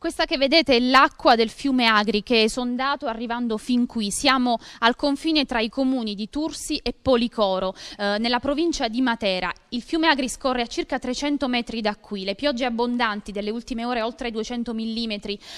Questa che vedete è l'acqua del fiume Agri che è sondato arrivando fin qui. Siamo al confine tra i comuni di Tursi e Policoro, eh, nella provincia di Matera. Il fiume Agri scorre a circa 300 metri da qui. Le piogge abbondanti delle ultime ore, oltre 200 mm,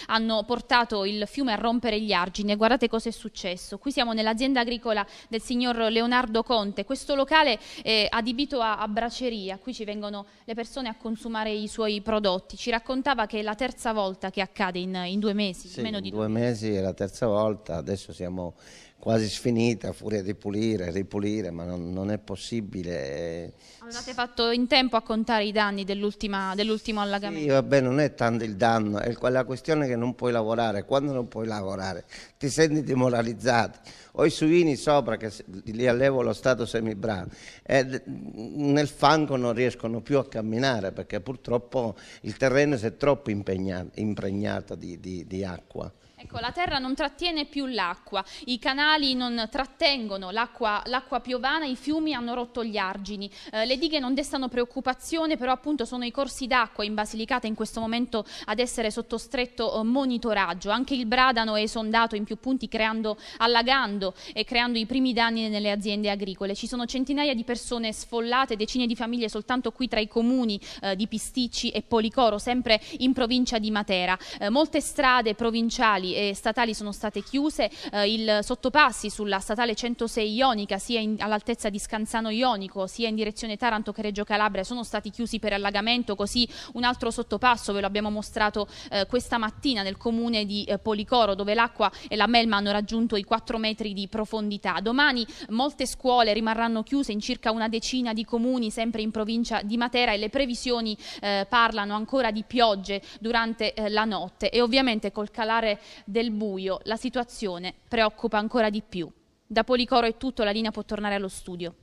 hanno portato il fiume a rompere gli argini. E guardate cosa è successo. Qui siamo nell'azienda agricola del signor Leonardo Conte. Questo locale è adibito a, a braceria. Qui ci vengono le persone a consumare i suoi prodotti. Ci raccontava che è la terza volta che accade in, in due mesi, sì, meno di due, due mesi. mesi è la terza volta, adesso siamo quasi sfinita, a furia di pulire, ripulire, ma non, non è possibile. Avete fatto in tempo a contare i danni dell'ultimo dell allagamento? Sì, vabbè, non è tanto il danno, è la questione che non puoi lavorare, quando non puoi lavorare ti senti demoralizzato. Ho i suini sopra che li allevo lo stato semibrano e nel fango non riescono più a camminare perché purtroppo il terreno si è troppo impregnato impregnata di, di, di acqua. Ecco, la terra non trattiene più l'acqua, i canali non trattengono l'acqua, l'acqua piovana, i fiumi hanno rotto gli argini, eh, le dighe non destano preoccupazione, però appunto sono i corsi d'acqua in Basilicata in questo momento ad essere sotto stretto eh, monitoraggio, anche il Bradano è esondato in più punti creando, allagando e creando i primi danni nelle aziende agricole, ci sono centinaia di persone sfollate, decine di famiglie soltanto qui tra i comuni eh, di Pisticci e Policoro, sempre in provincia di Matera. Matera. Eh, molte strade provinciali e statali sono state chiuse, eh, il sottopassi sulla statale 106 Ionica sia all'altezza di Scanzano Ionico sia in direzione Taranto che Reggio Calabria sono stati chiusi per allagamento, così un altro sottopasso ve lo abbiamo mostrato eh, questa mattina nel comune di eh, Policoro dove l'acqua e la melma hanno raggiunto i 4 metri di profondità. Domani molte scuole rimarranno chiuse in circa una decina di comuni sempre in provincia di Matera e le previsioni eh, parlano ancora di piogge durante eh, la la notte e ovviamente col calare del buio la situazione preoccupa ancora di più. Da Policoro è tutto, la linea può tornare allo studio.